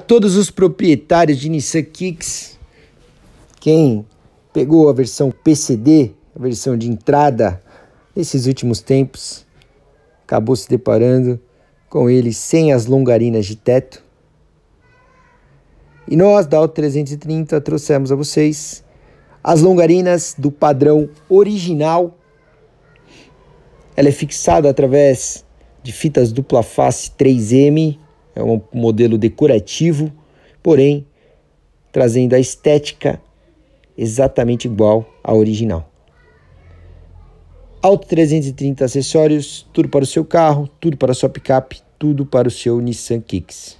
todos os proprietários de Nissan Kicks, quem pegou a versão PCD, a versão de entrada, nesses últimos tempos, acabou se deparando com ele sem as longarinas de teto. E nós, da Auto 330, trouxemos a vocês as longarinas do padrão original. Ela é fixada através de fitas dupla face 3M é um modelo decorativo, porém trazendo a estética exatamente igual à original. Auto 330 acessórios, tudo para o seu carro, tudo para a sua picape, tudo para o seu Nissan Kicks.